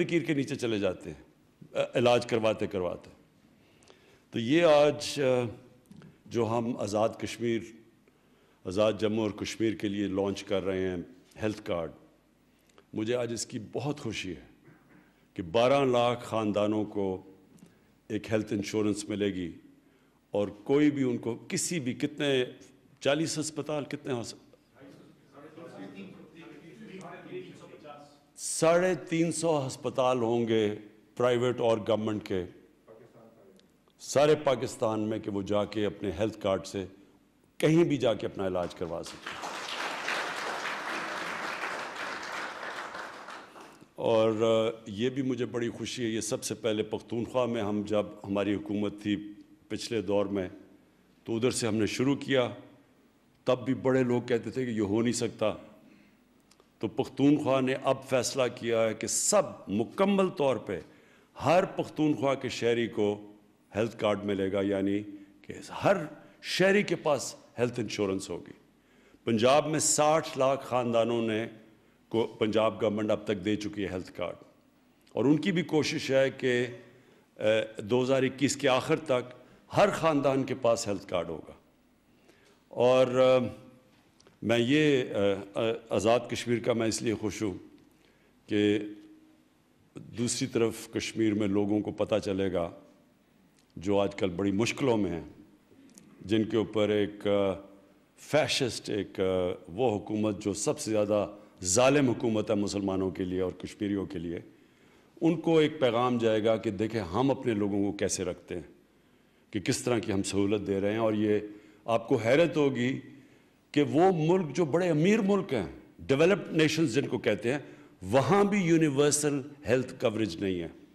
लकीर के नीचे चले जाते हैं इलाज करवाते करवाते तो ये आज जो हम आज़ाद कश्मीर आज़ाद जम्मू और कश्मीर के लिए लॉन्च कर रहे हैं हेल्थ कार्ड मुझे आज इसकी बहुत खुशी है कि 12 लाख ख़ानदानों को एक हेल्थ इंश्योरेंस मिलेगी और कोई भी उनको किसी भी कितने चालीस अस्पताल कितने साढ़े तीन सौ हस्पताल होंगे प्राइवेट और गवर्नमेंट के सारे पाकिस्तान में कि वो जाके अपने हेल्थ कार्ड से कहीं भी जाके अपना इलाज करवा सकें और ये भी मुझे बड़ी खुशी है ये सबसे पहले पख्तूनख्वा में हम जब हमारी हुकूमत थी पिछले दौर में तो उधर से हमने शुरू किया तब भी बड़े लोग कहते थे कि ये हो नहीं सकता तो पख्तूनख्वा ने अब फैसला किया है कि सब मुकम्मल तौर पर हर पख्तूनख्वा के शहरी को हेल्थ कार्ड मिलेगा यानी कि हर शहरी के पास हेल्थ इंश्योरेंस होगी पंजाब में 60 लाख ख़ानदानों ने को पंजाब गवर्नमेंट अब तक दे चुकी है हेल्थ कार्ड और उनकी भी कोशिश है कि दो हज़ार इक्कीस के आखिर तक हर ख़ानदान के पास हेल्थ कार्ड होगा और मैं ये आज़ाद कश्मीर का मैं इसलिए खुश हूँ कि दूसरी तरफ कश्मीर में लोगों को पता चलेगा जो आजकल बड़ी मुश्किलों में हैं जिनके ऊपर एक फैशिस्ट एक वो हुकूमत जो सबसे ज़्यादा ालिम हुकूमत है मुसलमानों के लिए और कश्मीरियों के लिए उनको एक पैगाम जाएगा कि देखें हम अपने लोगों को कैसे रखते हैं कि किस तरह की हम सहूलत दे रहे हैं और ये आपको हैरत होगी कि वो मुल्क जो बड़े अमीर मुल्क हैं डेवलप्ड नेशंस जिनको कहते हैं वहाँ भी यूनिवर्सल हेल्थ कवरेज नहीं है